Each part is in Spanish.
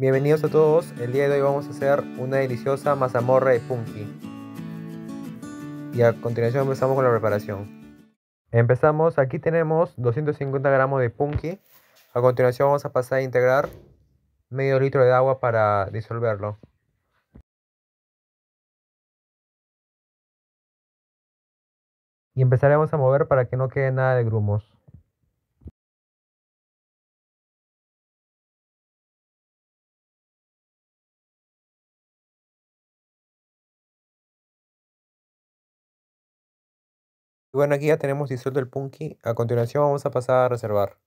Bienvenidos a todos, el día de hoy vamos a hacer una deliciosa mazamorra de punky. Y a continuación empezamos con la preparación. Empezamos, aquí tenemos 250 gramos de punky. A continuación vamos a pasar a integrar medio litro de agua para disolverlo. Y empezaremos a mover para que no quede nada de grumos. Y Bueno, aquí ya tenemos disuelto el punky. A continuación vamos a pasar a reservar.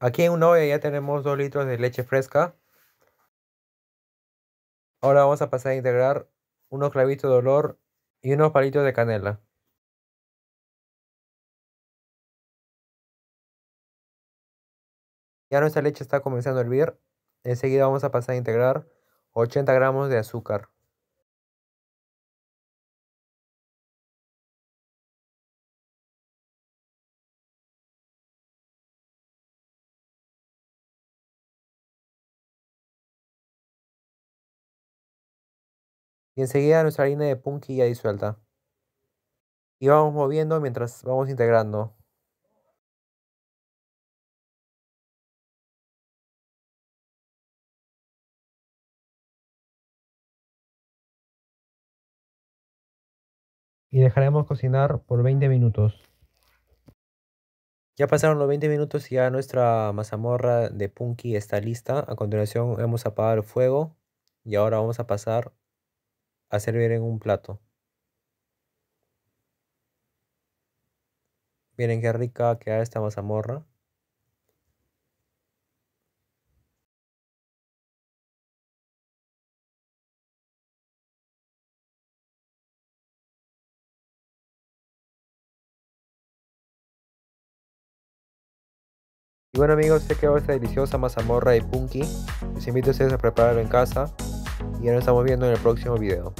Aquí en un olla ya tenemos 2 litros de leche fresca. Ahora vamos a pasar a integrar unos clavitos de olor y unos palitos de canela. Ya nuestra leche está comenzando a hervir Enseguida vamos a pasar a integrar 80 gramos de azúcar. Y enseguida nuestra harina de punky ya disuelta. Y vamos moviendo mientras vamos integrando. y dejaremos cocinar por 20 minutos. Ya pasaron los 20 minutos y ya nuestra mazamorra de punky está lista. A continuación hemos apagado el fuego y ahora vamos a pasar a servir en un plato. Miren qué rica queda esta mazamorra. Y bueno amigos, se quedó esta deliciosa mazamorra de punky. Los invito a ustedes a prepararlo en casa. Y ya nos estamos viendo en el próximo video.